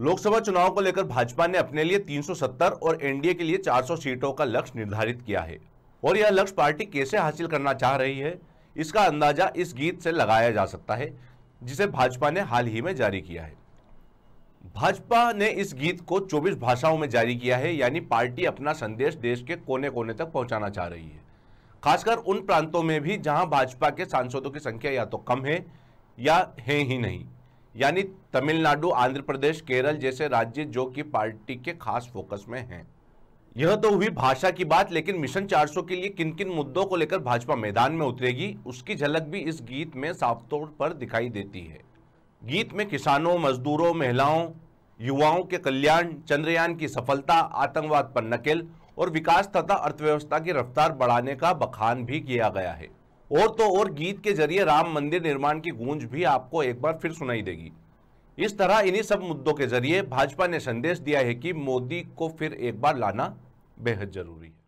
लोकसभा चुनाव को लेकर भाजपा ने अपने लिए 370 और एनडीए के लिए 400 सीटों का लक्ष्य निर्धारित किया है और यह लक्ष्य पार्टी कैसे हासिल करना चाह रही है इसका अंदाजा इस गीत से लगाया जा सकता है जिसे भाजपा ने हाल ही में जारी किया है भाजपा ने इस गीत को 24 भाषाओं में जारी किया है यानी पार्टी अपना संदेश देश के कोने कोने तक पहुंचाना चाह रही है खासकर उन प्रांतों में भी जहां भाजपा के सांसदों की संख्या या तो कम है या है ही नहीं यानी तमिलनाडु आंध्र प्रदेश केरल जैसे राज्य जो कि पार्टी के खास फोकस में हैं यह तो हुई भाषा की बात लेकिन मिशन 400 के लिए किन किन मुद्दों को लेकर भाजपा मैदान में उतरेगी उसकी झलक भी इस गीत में साफ तौर पर दिखाई देती है गीत में किसानों मजदूरों महिलाओं युवाओं के कल्याण चंद्रयान की सफलता आतंकवाद पर नकेल और विकास तथा अर्थव्यवस्था की रफ्तार बढ़ाने का बखान भी किया गया है और तो और गीत के जरिए राम मंदिर निर्माण की गूंज भी आपको एक बार फिर सुनाई देगी इस तरह इन्हीं सब मुद्दों के जरिए भाजपा ने संदेश दिया है कि मोदी को फिर एक बार लाना बेहद जरूरी है